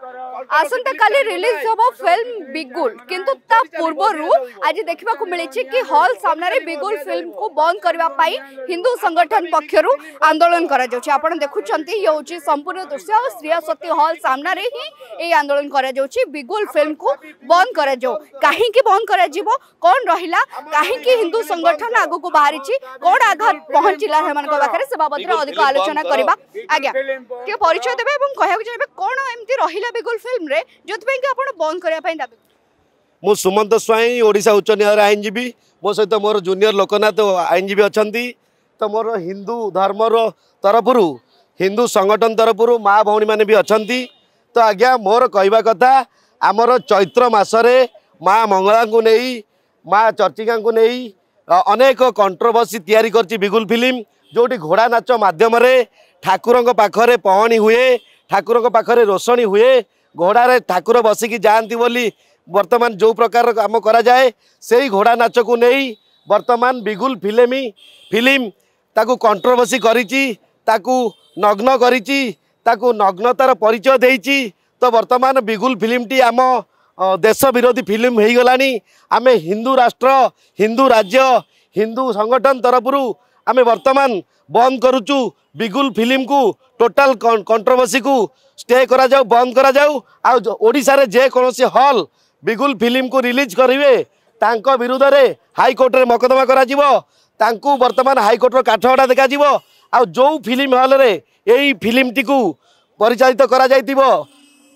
आसंता release हम film बिगुल किंतु ता पूर्व आज देखा मिली कि हॉल सामने बिगुल फिल्म को बंद करने हिंदू संगठन पक्षर आंदोलन कर संपूर्ण दृश्य और स्त्री सती हल सामने ही आंदोलन कर बिगुल फिल्म को बंद कर बंद कौन रही कहीं हिंदू संगठन आग को बाहरी कौन आघात पहुंचला से बाबद आलोचना करवा परिचय देवे कह कौन रही म सुमन्त स्वयं उच्च न्यायालय आइनजीवी मोसहित मो जुनियर लोकनाथ आइनजीवी अन्ति तो मोर हिंदू धर्म तरफु हिन्दू सङ्गठन तरफु माउी अथवा चैत्र मासर मार्चिका नै अनेक कन्ट्रोभर्सी तिरी बिगुल फिल्म जोडि घोडा नाच माध्यमले को पाखरे पहणी हुए ठाकुर पाखेर रोशनी हुए ठाकुर बसिक जान्तमा जो प्रकार कम सही घोडा नाच को नै बर्तमान बिगुल फिलिम फिल्म त कन्ट्रोभसी गरि नग्न गरि नग्नतार परिचय दिए तो बर्तमान बिगुल फिल्म टी आम देश विरोधी फिल्म हैगलामे हिंदू राष्ट्र हिंदू राज्य हिंदू संगठन तरफु ଆମେ ବର୍ତ୍ତମାନ ବନ୍ଦ କରୁଛୁ ବିଗୁଲ ଫିଲ୍ମକୁ ଟୋଟାଲ କଣ୍ଟ୍ରୋଭର୍ସିକୁ ଷ୍ଟେ କରାଯାଉ ବନ୍ଦ କରାଯାଉ ଆଉ ଓଡ଼ିଶାରେ ଯେକୌଣସି ହଲ୍ ବିଗୁଲ ଫିଲ୍ମକୁ ରିଲିଜ୍ କରିବେ ତାଙ୍କ ବିରୁଦ୍ଧରେ ହାଇକୋର୍ଟରେ ମକଦ୍ଦମା କରାଯିବ ତାଙ୍କୁ ବର୍ତ୍ତମାନ ହାଇକୋର୍ଟର କାଠଗଡ଼ା ଦେଖାଯିବ ଆଉ ଯେଉଁ ଫିଲ୍ମ ହଲ୍ରେ ଏଇ ଫିଲ୍ମଟିକୁ ପରିଚାଳିତ କରାଯାଇଥିବ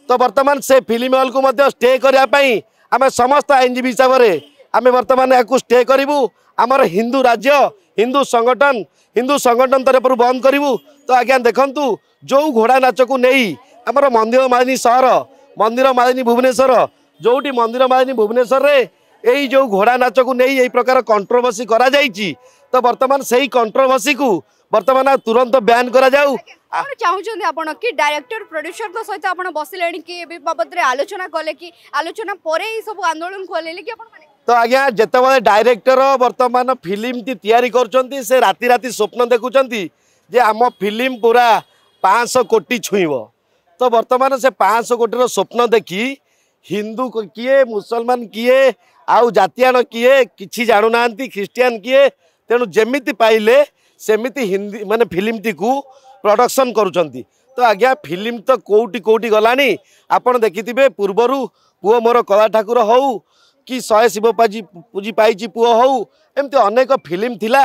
ତ ବର୍ତ୍ତମାନ ସେ ଫିଲ୍ମ ହଲ୍କୁ ମଧ୍ୟ ଷ୍ଟେ କରିବା ପାଇଁ ଆମେ ସମସ୍ତ ଆଇନଜୀବୀ ହିସାବରେ ଆମେ ବର୍ତ୍ତମାନ ଏହାକୁ ଷ୍ଟେ କରିବୁ ଆମର ହିନ୍ଦୁ ରାଜ୍ୟ হিন্দু সংগঠন হিন্দু সংগঠন তরফর বন্ধ করবু তো আজ্ঞা দেখত যে ঘোড়া নাচক নেই আমার মন্দির মালিনী সহর মন্দির মালিনী ভুবনেশ্বর যেটি মন্দির মালিনী ভুবনেশ্বরের এই যে ঘোড়া নাচক নেই এই প্রকার কন্ট্রোভর্সি করা যাইছি তো বর্তমান সেই কন্ট্রোভর্সি কু বর্তমান তুরন্ত ব্যান করা যাও চাহুছেন আপনার কি ডাইরেক্টর প্রড্যুসর সহ আপনার বসলে কি এ বাবদে আলোচনা কলে কি আলোচনা পরে এই সব আন্দোলন খোলাইলে কি আপনার তো আজ্ঞা যেতবে ডাইরেক্টর বর্তমান ফিল্মটি তৈরি করছেন সে রাতে রাতে স্বপ্ন দেখুম যে আমার ফিল্ম পুরা পাঁচশো কোটি ছুঁব তো বর্তমান সে পাঁচশো কোটির স্বপ্ন দেখি হিন্দু কিয়ে মুসলমান কিয়ে আউ জাতিয়ান কিয়ে কিছু জাণু না খ্রিষ্টিয়ান কিয়ে তেমন যেমি পাইলে সেমিতি হিন্দি মানে ফিল্মটি কু প্রডকশন করছেন তো আজ্ঞা ফিল্ম তো কোটি কোটি গলা আপনার দেখিবে পূর্বর পুয় মোর কলা ঠাকুর হও କି ଶହେ ଶିବପାଜି ପୂଜିପାଇଛି ପୁଅ ହେଉ ଏମିତି ଅନେକ ଫିଲ୍ମ ଥିଲା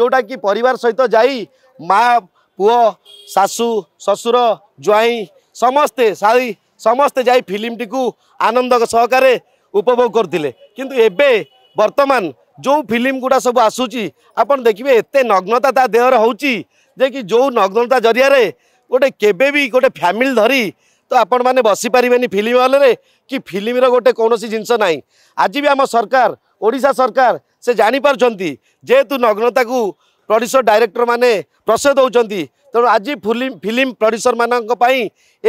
ଯେଉଁଟାକି ପରିବାର ସହିତ ଯାଇ ମା ପୁଅ ଶାଶୁ ଶ୍ୱଶୁର ଜ୍ୱାଇଁ ସମସ୍ତେ ସାଇ ସମସ୍ତେ ଯାଇ ଫିଲ୍ମଟିକୁ ଆନନ୍ଦ ସହକାରେ ଉପଭୋଗ କରୁଥିଲେ କିନ୍ତୁ ଏବେ ବର୍ତ୍ତମାନ ଯେଉଁ ଫିଲ୍ମ ଗୁଡ଼ା ସବୁ ଆସୁଛି ଆପଣ ଦେଖିବେ ଏତେ ନଗ୍ନତା ତା ଦେହରେ ହେଉଛି ଯେ କି ଯେଉଁ ନଗ୍ନତା ଜରିଆରେ ଗୋଟେ କେବେ ବି ଗୋଟେ ଫ୍ୟାମିଲି ଧରି तो ଆପଣମାନେ ବସିପାରିବେନି ଫିଲ୍ମ ହଲ୍ରେ କି ଫିଲ୍ମର ଗୋଟେ କୌଣସି ଜିନିଷ ନାହିଁ ଆଜି ବି ଆମ ସରକାର ଓଡ଼ିଶା ସରକାର ସେ ଜାଣିପାରୁଛନ୍ତି ଯେହେତୁ ନଗ୍ନତାକୁ ପ୍ରଡ୍ୟୁସର ଡାଇରେକ୍ଟରମାନେ ପ୍ରଶୟ ଦେଉଛନ୍ତି ତେଣୁ ଆଜି ଫିଲ୍ମ ଫିଲ୍ମ ପ୍ରଡ୍ୟୁସରମାନଙ୍କ ପାଇଁ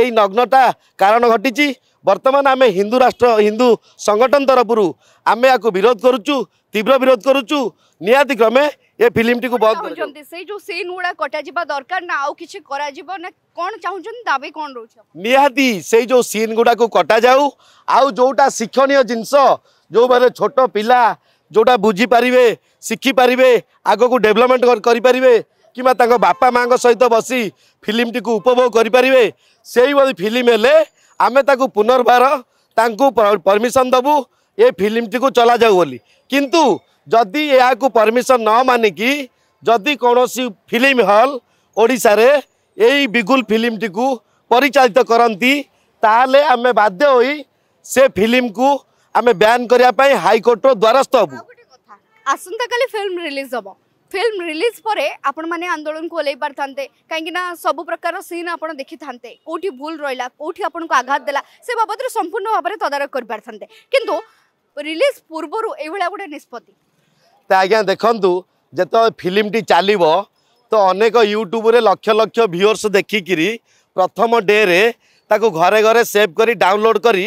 ଏଇ ନଗ୍ନତା କାରଣ ଘଟିଛି ବର୍ତ୍ତମାନ ଆମେ ହିନ୍ଦୁ ରାଷ୍ଟ୍ର ହିନ୍ଦୁ ସଂଗଠନ ତରଫରୁ ଆମେ ୟାକୁ ବିରୋଧ କରୁଛୁ ତୀବ୍ର ବିରୋଧ କରୁଛୁ ନିହାତି କ୍ରମେ ए फिल्म टि को बहुत जोंती से जो सीन उडा कटा जिबा दरकार ना आउ किचे करा जिबा ना कोन चाहु जों दाबे कोन रोछो मियादी से जो सीन गुडा को कटा जाउ आउ जोटा शिक्षणीय जिंस जो बारे छोटो पिला जोटा बुझी पारिबे सिक्खी पारिबे आगो को डेभलपमेन्ट करि पारिबे किमा तांगो बापा मांगो सहित बसी फिल्म टि को उपभोग करि पारिबे सेई बारे फिल्म हेले आमे ताकू पुनर्बार तांगो परमिशन दबु ए फिल्म टि को चला जाउ बोली किंतु ଯଦି ଏହାକୁ ପରମିସନ୍ ନ ମାନିକି ଯଦି କୌଣସି ଫିଲ୍ମ ହଲ୍ ଓଡ଼ିଶାରେ ଏଇ ବିଗୁଲ ଫିଲ୍ମଟିକୁ ପରିଚାଳିତ କରନ୍ତି ତାହେଲେ ଆମେ ବାଧ୍ୟ ହୋଇ ସେ ଫିଲ୍ମକୁ ଆମେ ବ୍ୟାନ୍ କରିବା ପାଇଁ ହାଇକୋର୍ଟର ଦ୍ୱାରସ୍ଥ ହେବୁ ଆସନ୍ତାକାଲି ଫିଲ୍ମ ରିଲିଜ୍ ହେବ ଫିଲ୍ମ ରିଲିଜ୍ ପରେ ଆପଣମାନେ ଆନ୍ଦୋଳନକୁ ଓହ୍ଲାଇ ପାରିଥାନ୍ତେ କାହିଁକିନା ସବୁ ପ୍ରକାର ସିନ୍ ଆପଣ ଦେଖିଥାନ୍ତେ କେଉଁଠି ଭୁଲ ରହିଲା କେଉଁଠି ଆପଣଙ୍କୁ ଆଘାତ ଦେଲା ସେ ବାବଦରେ ସମ୍ପୂର୍ଣ୍ଣ ଭାବରେ ତଦାରଖ କରିପାରିଥାନ୍ତେ କିନ୍ତୁ ରିଲିଜ୍ ପୂର୍ବରୁ ଏଇଭଳିଆ ଗୋଟେ ନିଷ୍ପତ୍ତି ତ ଆଜ୍ଞା ଦେଖନ୍ତୁ ଯେତେବେଳେ ଫିଲ୍ମଟି ଚାଲିବ ତ ଅନେକ ୟୁଟ୍ୟୁବରେ ଲକ୍ଷ ଲକ୍ଷ ଭିଓର୍ସ ଦେଖିକିରି ପ୍ରଥମ ଡେରେ ତାକୁ ଘରେ ଘରେ ସେଭ୍ କରି ଡାଉନଲୋଡ଼ କରି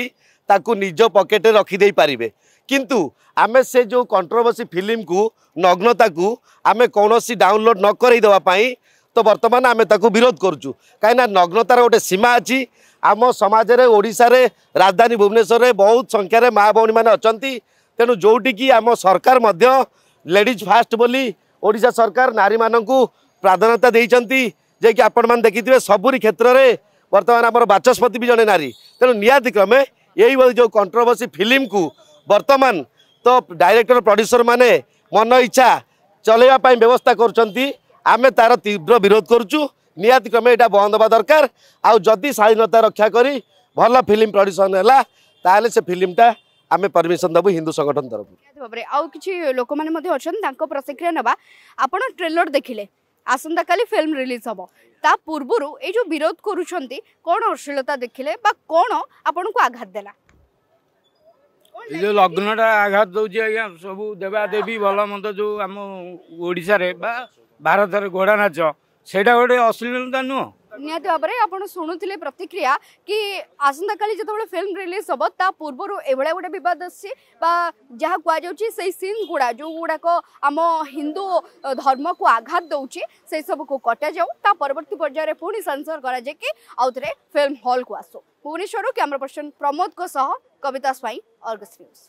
ତାକୁ ନିଜ ପକେଟରେ ରଖିଦେଇପାରିବେ କିନ୍ତୁ ଆମେ ସେ ଯେଉଁ କଣ୍ଟ୍ରୋଭର୍ସି ଫିଲ୍ମକୁ ନଗ୍ନତାକୁ ଆମେ କୌଣସି ଡାଉନଲୋଡ଼ ନ କରେଇ ଦେବା ପାଇଁ ତ ବର୍ତ୍ତମାନ ଆମେ ତାକୁ ବିରୋଧ କରୁଛୁ କାହିଁକିନା ନଗ୍ନତାର ଗୋଟେ ସୀମା ଅଛି ଆମ ସମାଜରେ ଓଡ଼ିଶାରେ ରାଜଧାନୀ ଭୁବନେଶ୍ୱରରେ ବହୁତ ସଂଖ୍ୟାରେ ମା' ଭଉଣୀମାନେ ଅଛନ୍ତି ତେଣୁ ଯେଉଁଠିକି ଆମ ସରକାର ମଧ୍ୟ ଲେଡ଼ିଜ୍ ଫାଷ୍ଟ ବୋଲି ଓଡ଼ିଶା ସରକାର ନାରୀମାନଙ୍କୁ ପ୍ରାଧାନ୍ୟତା ଦେଇଛନ୍ତି ଯିଏକି ଆପଣମାନେ ଦେଖିଥିବେ ସବୁରି କ୍ଷେତ୍ରରେ ବର୍ତ୍ତମାନ ଆମର ବାଚସ୍ପତି ବି ଜଣେ ନାରୀ ତେଣୁ ନିହାତି କ୍ରମେ ଏଇଭଳି ଯେଉଁ କଣ୍ଟ୍ରୋଭର୍ସି ଫିଲ୍ମକୁ ବର୍ତ୍ତମାନ ତ ଡାଇରେକ୍ଟର ପ୍ରଡ୍ୟୁସରମାନେ ମନ ଇଚ୍ଛା ଚଲାଇବା ପାଇଁ ବ୍ୟବସ୍ଥା କରୁଛନ୍ତି ଆମେ ତା'ର ତୀବ୍ର ବିରୋଧ କରୁଛୁ ନିହାତି କ୍ରମେ ଏଇଟା ବନ୍ଦ ହେବା ଦରକାର ଆଉ ଯଦି ସ୍ୱାଧୀନତା ରକ୍ଷା କରି ଭଲ ଫିଲ୍ମ ପ୍ରଡ୍ୟୁସନ୍ ହେଲା ତାହେଲେ ସେ ଫିଲ୍ମଟା আমি পারমিশন ଦେବୁ হিন্দু সংগঠন তরফ ଭାବରେ ଆଉ କିଛି ଲୋକମାନେ ମଧ୍ୟ ଅଛନ୍ତି ତାଙ୍କ ପ୍ରତିକ୍ରିୟା ନେବା ଆପଣ ଟ୍ରେଲର ଦେଖିଲେ আসন্তকালি ফিল্ম রিলিজ হব তা পূর্ব এই যে বিরোধ করছেন কোণ অশ্লীলতা দেখলে বা কোণ আপনার আঘাত দেলা এই যে লগ্নটা আঘাত দৌছি আজ্ঞা সবু দেবাদেবী ভাল মন্দ যে আমার ওড়শার বা ভারতের ঘোড়া নাচ সেটা গোটে অশ্লীলতা নুহ ନିହାତି ଭାବରେ ଆପଣ ଶୁଣୁଥିଲେ ପ୍ରତିକ୍ରିୟା କି ଆସନ୍ତାକାଲି ଯେତେବେଳେ ଫିଲ୍ମ ରିଲିଜ୍ ହେବ ତା ପୂର୍ବରୁ ଏଭଳିଆ ଗୋଟେ ବିବାଦ ଆସିଛି ବା ଯାହା କୁହାଯାଉଛି ସେଇ ସିନ୍ ଗୁଡ଼ା ଯେଉଁଗୁଡ଼ାକ ଆମ ହିନ୍ଦୁ ଧର୍ମକୁ ଆଘାତ ଦେଉଛି ସେସବୁକୁ କଟାଯାଉ ତା ପରବର୍ତ୍ତୀ ପର୍ଯ୍ୟାୟରେ ପୁଣି ସେନ୍ସର କରାଯାଇକି ଆଉଥରେ ଫିଲ୍ମ ହଲ୍କୁ ଆସୁ ଭୁବନେଶ୍ୱରରୁ କ୍ୟାମେରା ପର୍ସନ ପ୍ରମୋଦଙ୍କ ସହ କବିତା ସ୍ୱାଇଁ ଅର୍ଗସ୍ ନ୍ୟୁଜ୍